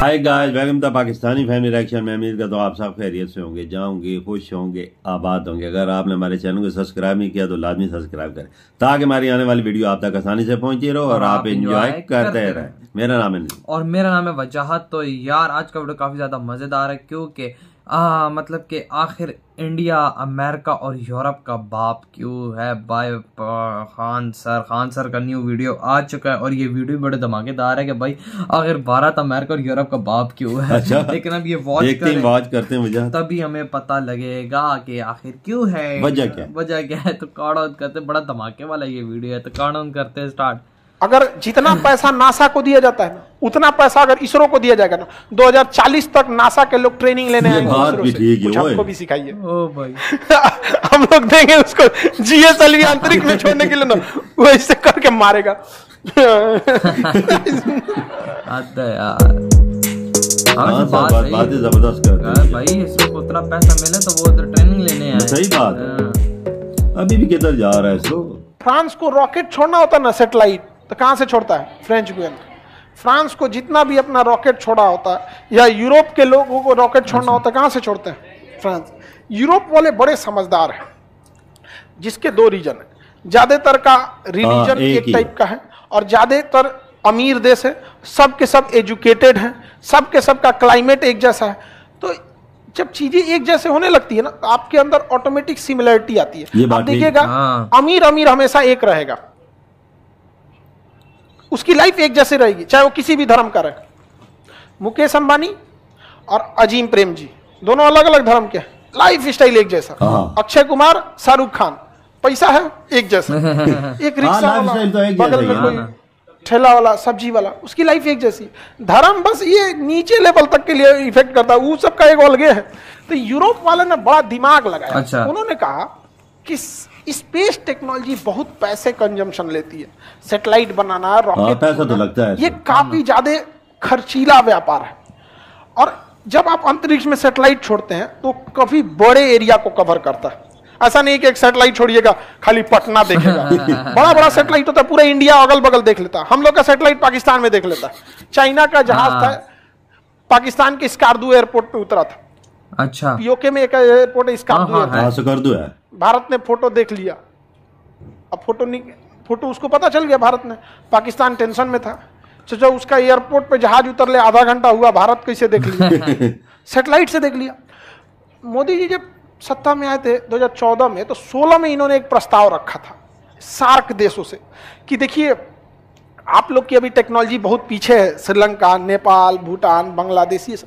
Hi guys welcome the Pakistani family reaction में अमीर का तो आप सब खैरियत से होंगे जाओगे खुश होंगे आबाद होंगे अगर आपने हमारे चैनल को सब्सक्राइब नहीं किया तो लाजमी सब्सक्राइब करें ताकि हमारी आने वाली वीडियो आप तक आसानी से पहुंची रहो और आप इंजॉय करते रहे मेरा नाम है और मेरा नाम है वजाहत तो यार आज का वीडियो काफ़ी ज़्यादा मज़ेदार है क्योंकि आ, मतलब कि आखिर इंडिया अमेरिका और यूरोप का बाप क्यों है by Khan sir Khan sir का न्यू वीडियो आ चुका है और ये वीडियो बड़े धमाकेदार है कि भाई आखिर भारत अमेरिका और यूरोप का बाप क्यों है अच्छा, लेकिन अब ये वॉच करें, वॉच करते हैं वजह तभी हमें पता लगेगा कि आखिर क्यों है वजह क्या वजह क्या है तो काउंट करते बड़ा धमाके वाला ये वीडियो है तो कारण करते स्टार्ट अगर जितना पैसा नासा को दिया जाता है ना उतना पैसा अगर इसरो को दिया जाएगा ना 2040 तक नासा के लोग ट्रेनिंग लेने आएंगे आपको भी सिखाइए हम लोग देंगे उसको जीएसएलवी आंतरिक में छोड़ने के लिए ना वो ऐसे करके मारेगा यार हाँ, हाँ, बात अभी भी फ्रांस को रॉकेट छोड़ना होता ना सेटेलाइट तो कहाँ से छोड़ता है फ्रेंच गुएन फ्रांस को जितना भी अपना रॉकेट छोड़ा होता है या यूरोप के लोगों को रॉकेट छोड़ना होता है कहाँ से छोड़ते हैं फ्रांस यूरोप वाले बड़े समझदार हैं जिसके दो रीजन है ज़्यादातर का रिलीजन हाँ, एक टाइप का है और ज़्यादातर अमीर देश है सब के सब एजुकेटेड हैं सब के सब का क्लाइमेट एक जैसा है तो जब चीजें एक जैसे होने लगती है ना तो आपके अंदर ऑटोमेटिक सिमिलरिटी आती है आप देखिएगा हाँ। अमीर अमीर हमेशा एक रहेगा उसकी लाइफ एक जैसे रहेगी चाहे वो किसी भी धर्म का रहे मुकेश अंबानी और अजीम प्रेम जी दोनों अलग अलग धर्म के हैं लाइफ स्टाइल एक जैसा हाँ। अक्षय कुमार शाहरुख खान पैसा है एक जैसा एक रिक्शा हाँ, तो बगल में कोई ठेला वाला सब्जी वाला उसकी लाइफ एक जैसी धर्म बस ये नीचे लेवल तक के लिए इफेक्ट करता है वो सबका एक अलग है तो यूरोप वाले ने बड़ा दिमाग लगाया अच्छा। उन्होंने कहा कि स्पेस टेक्नोलॉजी बहुत पैसे कंजम्पशन लेती है सेटेलाइट बनाना रॉकेट हाँ, पैसा तो लगता है ये काफी हाँ। ज्यादा खर्चीला व्यापार है और जब आप अंतरिक्ष में सेटेलाइट छोड़ते हैं तो काफी बड़े एरिया को कवर करता है ऐसा नहीं कि एक सेटेलाइट छोड़िएगा खाली पटना देखेगा बड़ा बड़ा सेटेलाइट होता है पूरा इंडिया अगल बगल देख लेता हम लोग का सेटेलाइट पाकिस्तान में देख लेता चाइना का जहाज हाँ। था पाकिस्तान के स्कारदू एयरपोर्ट पे उतरा था अच्छा यूके में एक एयरपोर्ट है इसका हाँ, हाँ, है। हाँ। कर दो भारत ने फोटो देख लिया अब फोटो नहीं फोटो उसको पता चल गया भारत ने पाकिस्तान टेंशन में था सोचा तो उसका एयरपोर्ट पे जहाज उतर ले आधा घंटा हुआ भारत कैसे देख लिया सेटेलाइट से देख लिया मोदी जी जब सत्ता में आए थे 2014 में तो 16 में इन्होंने एक प्रस्ताव रखा था सार्क देशों से कि देखिए आप लोग की अभी टेक्नोलॉजी बहुत पीछे है श्रीलंका नेपाल भूटान बांग्लादेश ये सब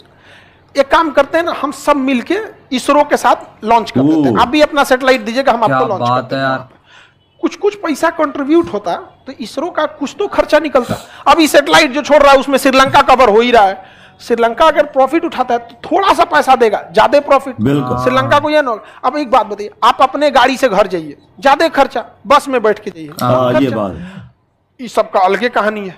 एक काम करते हैं ना हम सब मिलके इसरो के साथ लॉन्च कर देते हैं आप भी अपना सेटेलाइट दीजिएगा हम आपको लॉन्च करते हैं कुछ कुछ पैसा कंट्रीब्यूट होता तो इसरो का कुछ तो खर्चा निकलता अब ये सेटेलाइट जो छोड़ रहा है उसमें श्रीलंका कवर हो ही रहा है श्रीलंका अगर प्रॉफिट उठाता है तो थोड़ा सा पैसा देगा ज्यादा प्रॉफिट श्रीलंका को यह ना अब एक बात बताइए आप अपने गाड़ी से घर जाइए ज्यादा खर्चा बस में बैठ के जाइए हाँ, ये बात सबका अलग कहानी है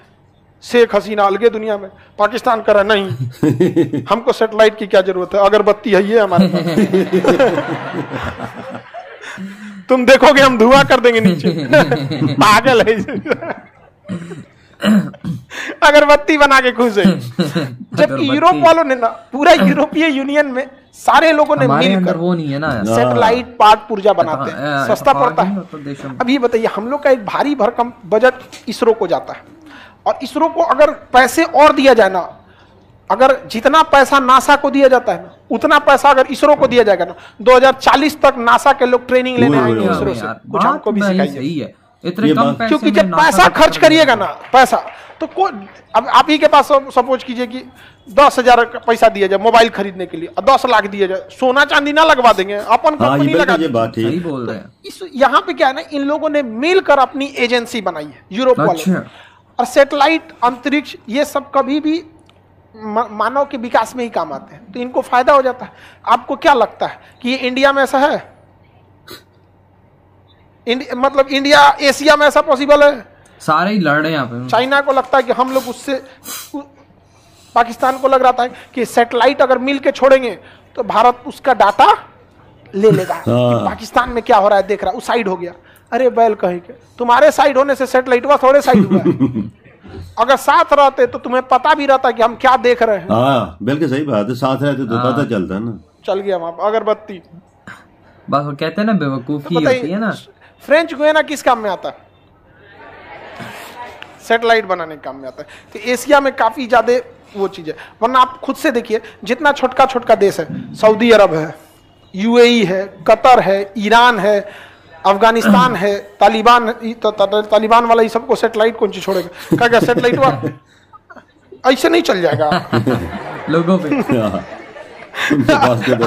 शेख हसीना अलगे दुनिया में पाकिस्तान करा नहीं हमको सेटेलाइट की क्या जरूरत है अगरबत्ती है ये हमारे पास तुम देखोगे हम धुआं कर देंगे नीचे पागल है अगरबत्ती बना के खुश है जबकि यूरोप वालों ने ना पूरा यूरोपीय यूनियन में सारे लोगों ने मिलकर वो नहीं है ना सेटेलाइट हाँ। पार्ट पुर्जा हाँ, बनाते हैं हाँ, सस्ता पड़ता है अब ये बताइए हम लोग का एक भारी भरकम बजट इसरो को जाता है और इसरो को अगर पैसे और दिया जाए ना अगर जितना पैसा नासा को दिया जाता है ना उतना पैसा अगर इसरो को दिया जाएगा ना 2040 तक नासा के लोग ट्रेनिंग लेने आएंगे इसरो से कुछ हमको भी सिखाइए क्योंकि जब पैसा खर्च करिएगा ना पैसा तो को अब आप ही के पास सपोज कीजिए कि दस हजार पैसा दिया जाए मोबाइल खरीदने के लिए और दस लाख दिया जाए सोना चांदी ना लगवा देंगे अपन कंपनी हाँ, लगा ये बात सही बोल रहे हैं तो इस यहाँ पे क्या है ना इन लोगों ने मिलकर अपनी एजेंसी बनाई है यूरोप अच्छा। वाले और सेटेलाइट अंतरिक्ष ये सब कभी भी मानव के विकास में ही काम आते हैं तो इनको फायदा हो जाता है आपको क्या लगता है कि ये इंडिया में ऐसा है इंडि, मतलब इंडिया एशिया में ऐसा पॉसिबल है सारे ही लड़ रहे हैं पे चाइना को लगता है कि हम लोग उससे पाकिस्तान को लग रहा था कि सेटेलाइट अगर मिल के छोड़ेंगे तो भारत उसका डाटा ले लेगा हाँ। पाकिस्तान में क्या हो रहा है देख रहा है उस साइड हो गया अरे बैल कहे के तुम्हारे साइड होने से सेटेलाइट हुआ थोड़े साइड हुआ अगर साथ रहते तो तुम्हें पता भी रहता कि हम क्या देख रहे हैं हाँ बिल्कुल सही बात है साथ रहते तो पता हाँ। चलता ना चल गया वहां अगरबत्ती बस कहते हैं ना बेवकूफी तो होती है ना फ्रेंच गुएना किस काम में आता है सेटेलाइट बनाने काम में आता है तो एशिया में काफ़ी ज़्यादा वो चीज़ है वरना आप खुद से देखिए जितना छोटका छोटका देश है सऊदी अरब है यूएई e है कतर है ईरान है अफगानिस्तान है तालिबान तो तालिबान वाला ये सबको सेटेलाइट कौन चीज छोड़ेगा क्या क्या सेटेलाइट वाला ऐसे नहीं चल जाएगा लोगों पे हाँ। तो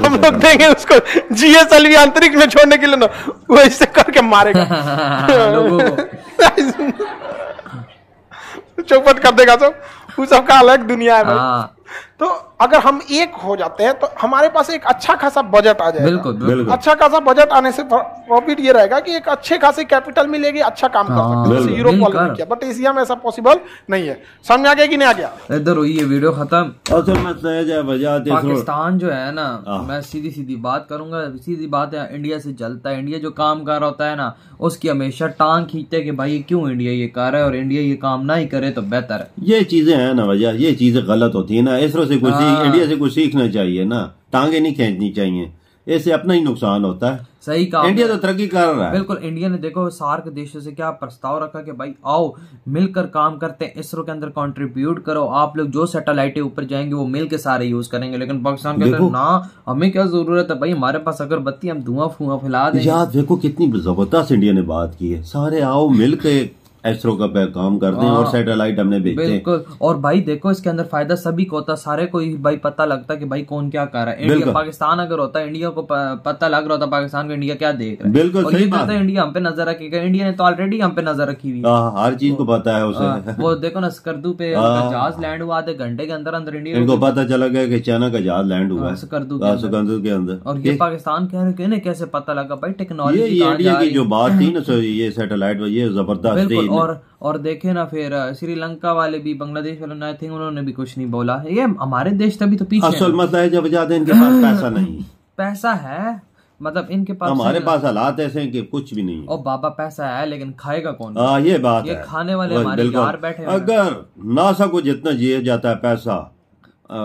हम लोग देंगे उसको जीएसएलवी आंतरिक में छोड़ने के लिए ना वो ऐसे करके मारेगा चौपट कर देगा सब वो सबका अलग दुनिया है तो अगर हम एक हो जाते हैं तो हमारे पास एक अच्छा खासा बजट आ जाएगा बिल्कुल, बिल्कुल। अच्छा खासा बजट आने से प्रॉफिट ये रहेगा कि एक अच्छे खासे कैपिटल मिलेगी अच्छा काम कर हाँ, सकते हैं यूरोप किया बट एशिया में ऐसा पॉसिबल नहीं है समझ आ गया कि नहीं आ गया इधर ये वीडियो खत्म अच्छा, पाकिस्तान जो है ना हाँ। मैं सीधी सीधी बात करूंगा सीधी बात है इंडिया से जलता है इंडिया जो काम कर रहा होता है ना उसकी हमेशा टांग खींचते है कि भाई क्यों इंडिया ये कर रहा है और इंडिया ये काम ना ही करे तो बेहतर है ये चीजें हैं ना वजह ये चीजें गलत होती है ना इसरो से कुछ सीख इंडिया हाँ। से कुछ सीखना चाहिए ना टांगे नहीं खेचनी चाहिए इससे अपना ही नुकसान होता है सही कहा इंडिया तो तरक्की कर रहा है बिल्कुल इंडिया ने देखो सार्क देशों से क्या प्रस्ताव रखा कि भाई आओ मिलकर काम करते हैं इसरो के अंदर कंट्रीब्यूट करो आप लोग जो सैटेलाइट ऊपर जाएंगे वो मिलकर सारे यूज करेंगे लेकिन पाकिस्तान के अंदर ना हमें क्या जरूरत है भाई हमारे पास अगर बत्ती हम धुआं फुआ फैला दें यार देखो कितनी जबरदस्त इंडिया ने बात की है सारे आओ मिल के एस्ट्रो का काम करते हैं और सैटेलाइट हाँ, हमने भेजते हैं और भाई देखो इसके अंदर फायदा सभी को होता सारे को भाई पता लगता है कि भाई कौन क्या कर रहा है इंडिया पाकिस्तान अगर होता इंडिया को पता लग रहा होता पाकिस्तान को इंडिया क्या देख रहा है बिल्कुल सही तो बात है इंडिया हम पे नजर रखेगा इंडिया ने तो ऑलरेडी हम पे नजर रखी हुई है हाँ, हर चीज को पता है उसे हाँ, वो देखो ना स्कर्दू पे जहाज लैंड हुआ आधे घंटे के अंदर अंदर इंडिया को पता चला गया की चाइना का जहाज लैंड हुआ है स्कर्दू के अंदर और ये पाकिस्तान कह रहे इन्हें कैसे पता लगा भाई टेक्नोलॉजी इंडिया की जो बात थी ना ये सैटेलाइट ये जबरदस्त और और देखे ना फिर श्रीलंका वाले भी बांग्लादेश वाले आई थिंक उन्होंने भी कुछ नहीं बोला ये हमारे देश तभी तो पीछे असल मसला मतलब है जब ज्यादा इनके पास हाँ। पैसा नहीं पैसा है मतलब इनके पास हमारे पास हालात ऐसे हैं कि कुछ भी नहीं और बाबा पैसा है लेकिन खाएगा कौन आ, हाँ, ये बात ये है। खाने वाले हमारे बैठे अगर नासा को जितना जिया जाता है पैसा आ,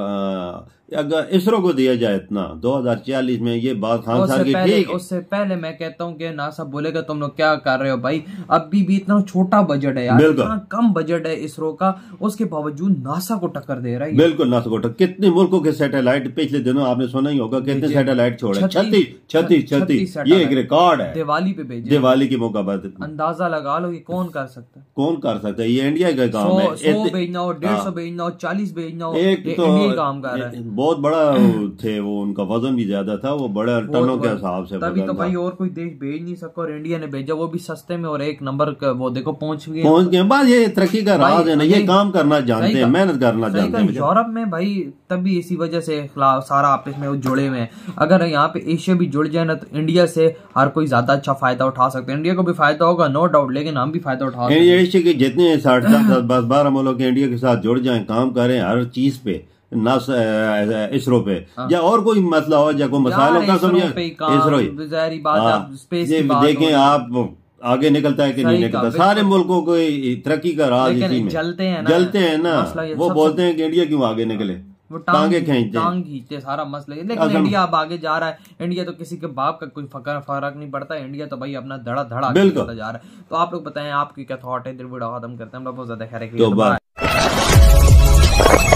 अगर इसरो को दिया जाए इतना 2040 में ये बात खान साहब की ठीक उससे पहले मैं कहता हूँ कि नासा बोलेगा तुम लोग क्या कर रहे हो भाई अभी भी इतना छोटा बजट है यार इतना कम बजट है इसरो का उसके बावजूद नासा को टक्कर दे रहा है बिल्कुल नासा को टक्कर कितने मुल्कों के सैटेलाइट पिछले दिनों आपने सुना ही होगा कितने सैटेलाइट छोड़े छत्तीस छत्तीस छत्तीस ये एक रिकॉर्ड है दिवाली पे भेज दिवाली के मौका पर अंदाजा लगा लो ये कौन कर सकता है कौन कर सकता है ये इंडिया का काम है भेजना हो डेढ़ सौ हाँ। भेजना हो चालीस भेजना हो एक तो काम कर रहा है बहुत बड़ा थे वो उनका वजन भी ज्यादा था वो बड़ा टनों के हिसाब से तभी तो भाई और कोई देश भेज नहीं सका और इंडिया ने भेजा वो भी सस्ते में और एक नंबर का वो देखो पहुंच गए पहुंच गए बस ये तरक्की का राज है ना ये काम करना जानते हैं मेहनत करना जानते हैं यूरोप में भाई तभी इसी वजह से सारा आपस में जुड़े हुए हैं अगर यहाँ पे एशिया भी जुड़ जाए ना तो इंडिया से हर कोई ज्यादा अच्छा फायदा उठा सकते हैं इंडिया को भी फायदा होगा नो डाउट लेकिन हम भी फायदा उठा सकते हैं एशिया के जितने साठ बारह मुल्क इंडिया के साथ जुड़ जाए काम करें हर चीज पे इसरो पे हाँ। या और कोई मसला हो या कोई मसाइल हो समझे इसरो हाँ। देखें आप आगे निकलता है कि नहीं निकलता सारे मुल्कों को तरक्की का राज इसी में जलते हैं ना जलते हैं ना वो बोलते हैं कि इंडिया क्यों आगे निकले हाँ। टांगे खींचते टांग खींचते सारा मसला लेकिन इंडिया अब आगे जा रहा है इंडिया तो किसी के बाप का कोई फकर फर्क नहीं पड़ता इंडिया तो भाई अपना धड़ा धड़ा बिल्कुल जा रहा है तो आप लोग बताएं आपकी क्या थॉट है खत्म करते हैं हम लोग बहुत ज्यादा खैर